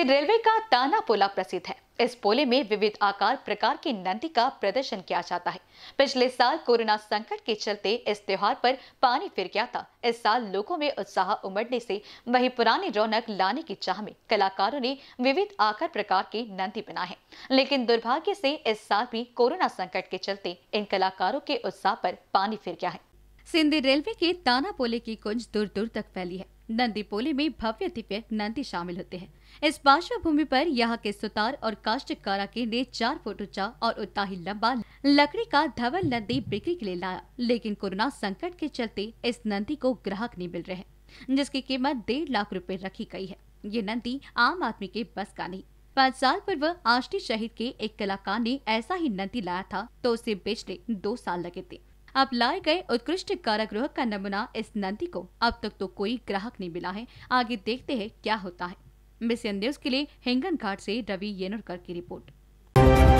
मध्य railway का ताना पोला प्रसिद्ध है इस पोले में विविध आकार प्रकार की नंदी का प्रदर्शन किया जाता है पिछले साल कोरोना संकट के चलते इस त्योहार पर पानी फिर गया था इस साल लोगों में उत्साह उमड़ने से वही पुरानी रौनक लाने की चाह में कलाकारों ने विविध आकार प्रकार के नंदी बनाए हैं लेकिन दुर्भाग्य से इस साल भी कोरोना संकट के चलते इन कलाकारों के उत्साह पर पानी फिर गया है सिंधी रेलवे के ताना पोले की कुंज दूर दूर तक फैली है नंदी पोले में भव्य दिव्य नंदी शामिल होते हैं इस पार्श्व भूमि पर यहाँ के सुतार और काश्तकारा के ने चार फुट ऊंचा और उतना ही लंबा लकड़ी का धवल नंदी बिक्री के लिए लाया लेकिन कोरोना संकट के चलते इस नंदी को ग्राहक नहीं मिल रहे जिसकी कीमत डेढ़ लाख रूपए रखी गई है ये नंदी आम आदमी के बस का नहीं पाँच साल पूर्व आष्टी शहीद के एक कलाकार ने ऐसा ही नंदी लाया था तो उसे बेचने दो साल लगे थे अब लाए गए उत्कृष्ट कारागृह का नमूना इस नंदी को अब तक तो कोई ग्राहक नहीं मिला है आगे देखते हैं क्या होता है मिशन न्यूज के लिए हिंगन घाट से रवि येनुरकर की रिपोर्ट